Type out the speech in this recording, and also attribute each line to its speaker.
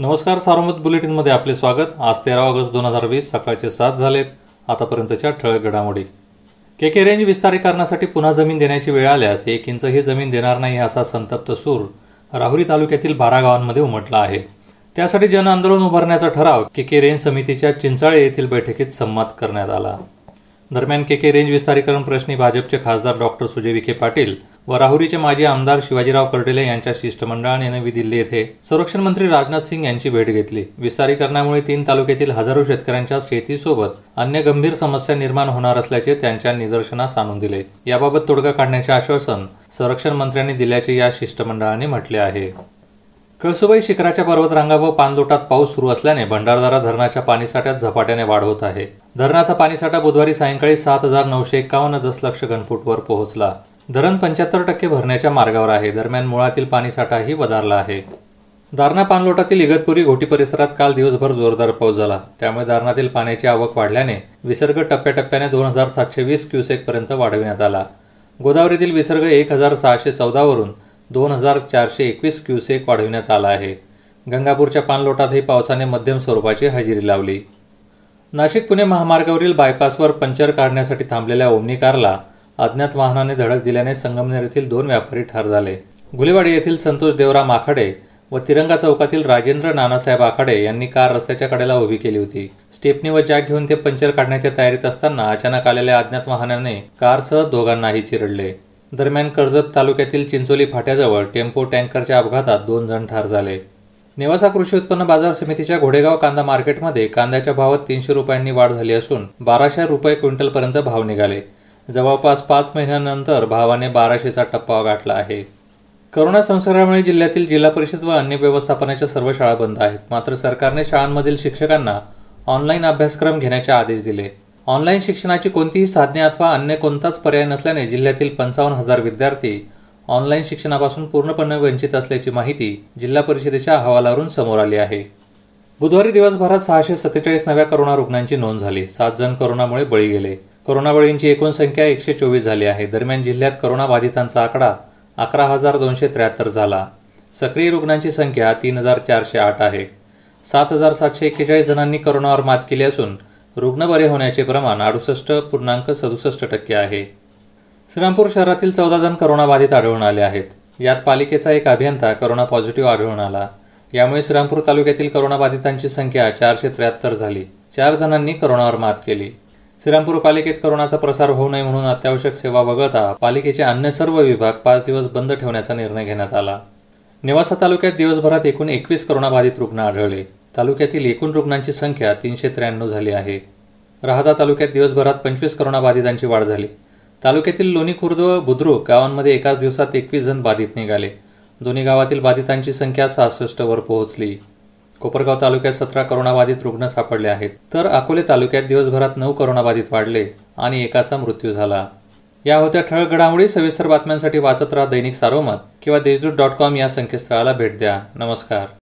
Speaker 1: नमस्कार सारोमत बुलेटिनमध्ये आपले स्वागत आज तेरा ऑगस्ट दोन हजार वीस सकाळचे सात झालेत आतापर्यंतच्या ठळक घडामोडी के के रेंज विस्तारीकरणासाठी पुन्हा जमीन देण्याची वेळ आल्यास एक इंचही जमीन देणार नाही असा संतप्त सूर राहुरी तालुक्यातील बारा गावांमध्ये उमटला आहे त्यासाठी जनआंदोलन उभारण्याचा ठराव के के रेंज समितीच्या चिंचाळे येथील बैठकीत संमत करण्यात आला दरम्यान के के रेंज विस्तारीकरण प्रश्नी भाजपचे खासदार डॉक्टर सुजय विखे पाटील व राहुरीचे माजी आमदार शिवाजीराव कर्डिले यांच्या शिष्टमंडळाने नवी दिल्ली येथे संरक्षण मंत्री राजनाथ सिंग यांची भेट घेतली विस्तारीकरणामुळे तीन तालुक्यातील हजारो शेतकऱ्यांच्या शेतीसोबत अन्य गंभीर समस्या निर्माण होणार असल्याचे त्यांच्या निदर्शनास आणून दिले याबाबत तोडगा काढण्याचे आश्वासन संरक्षण मंत्र्यांनी दिल्याचे या शिष्टमंडळाने म्हटले आहे कळसुबाई शिखराच्या पर्वतरांगा व पाणलोटात पाऊस सुरू असल्याने भंडारदारा धरणाच्या पाणीसाठ्यात झपाट्याने वाढ होत आहे धरणाचा पाणीसाठा बुधवारी सायंकाळी सात हजार नऊशे एकावन्न दशलक्ष घनफूटवर पोहोचला धरण पंच्याहत्तर टक्के भरण्याच्या मार्गावर आहे दरम्यान मुळातील पाणीसाठाही वधारला आहे दारणा पानलोटातील इगतपुरी घोटी परिसरात काल दिवसभर जोरदार पाऊस झाला त्यामुळे दारणातील पाण्याची आवक वाढल्याने विसर्ग टप्प्याटप्प्याने दोन हजार सातशे वीस क्युसेकपर्यंत वाढविण्यात आला गोदावरीतील विसर्ग एक हजार सहाशे चौदावरून दोन हजार चारशे एकवीस क्युसेक वाढविण्यात आला आहे गंगापूरच्या पानलोटातही पावसाने मध्यम स्वरूपाची हजेरी लावली नाशिक पुणे महामार्गावरील बायपासवर पंचर काढण्यासाठी थांबलेल्या ओमनी कारला अज्ञात वाहनाने धडक दिल्याने संगमनेर येथील दोन व्यापारी ठार झाले गुलेवाडी येथील संतोष देवराम आखाडे व तिरंगा चौकातील राजेंद्र नानासाहेब आखाडे यांनी कार रस्त्याच्या कडेला उभी केली होती स्टेपनी व जॅक घेऊन ते पंचर काढण्याच्या तयारीत असताना अचानक आलेल्या अज्ञात वाहनाने कारसह दोघांनाही चिरडले दरम्यान कर्जत तालुक्यातील चिंचोली फाट्याजवळ टेम्पो टँकरच्या अपघातात दोन जण ठार झाले नेवासा कृषी उत्पन्न बाजार समितीच्या घोडेगाव कांदा मार्केटमध्ये कांद्याच्या भावात तीनशे रुपयांनी वाढ झाली असून बाराशे रुपये क्विंटलपर्यंत भाव निघाले जवळपास पाच महिन्यांनंतर भावाने बाराशेचा टप्पा गाठला आहे करोना संसर्गामुळे जिल्ह्यातील जिल्हा परिषद व अन्य व्यवस्थापनाच्या सर्व शाळा बंद आहेत मात्र सरकारने शाळांमधील शिक्षकांना ऑनलाईन अभ्यासक्रम घेण्याचे आदेश दिले ऑनलाईन शिक्षणाची कोणतीही साधने अथवा अन्य कोणताच पर्याय नसल्याने जिल्ह्यातील पंचावन्न हजार विद्यार्थी ऑनलाईन शिक्षणापासून पूर्णपणे वंचित असल्याची माहिती जिल्हा परिषदेच्या अहवालावरून समोर आली आहे बुधवारी दिवसभरात सहाशे सत्तेचाळीस नव्या करोना रुग्णांची नोंद झाली सात जण करोनामुळे बळी गेले करोनाबळींची एकूण संख्या एकशे चोवीस झाली आहे दरम्यान जिल्ह्यात करोनाबाधितांचा आकडा अकरा हजार दोनशे त्र्याहत्तर झाला सक्रिय रुग्णांची संख्या तीन हजार चारशे आठ आहे सात हजार सातशे एक्केचाळीस जणांनी करोनावर मात केली असून रुग्ण बरे होण्याचे प्रमाण अडुसष्ट पूर्णांक सदुसष्ट टक्के आहे श्रीरामपूर शहरातील चौदा जण करोनाबाधित आढळून आले आहेत यात पालिकेचा एक अभियंता करोना पॉझिटिव्ह आढळून आला यामुळे श्रीरामपूर तालुक्यातील करोनाबाधितांची संख्या चारशे त्र्याहत्तर झाली चार जणांनी करोनावर मात केली श्रीरामपूर पालिकेत करोनाचा प्रसार होऊ नये म्हणून अत्यावश्यक सेवा वगळता पालिकेचे अन्य सर्व विभाग पाच दिवस बंद ठेवण्याचा निर्णय घेण्यात आला नेवासा तालुक्यात दिवसभरात एकूण एकवीस करोनाबाधित रुग्ण आढळले तालुक्यातील एकूण रुग्णांची संख्या तीनशे त्र्याण्णव झाली आहे राहता तालुक्यात दिवसभरात पंचवीस करोनाबाधितांची वाढ झाली तालुक्यातील लोणी खुर्द व बुद्रुक गावांमध्ये एकाच दिवसात एकवीस जण बाधित निघाले दोन्ही गावातील बाधितांची संख्या सहासष्टवर पोहोचली कोपरगाव तालुक्यात सतरा करोनाबाधित रुग्ण सापडले आहेत तर अकोले तालुक्यात दिवसभरात नऊ करोनाबाधित वाढले आणि एकाचा मृत्यू झाला या होत्या ठळक घडामोडी सविस्तर बातम्यांसाठी वाचत राहा दैनिक सारोमत किंवा देशदूत डॉट कॉम या संकेतस्थळाला भेट द्या नमस्कार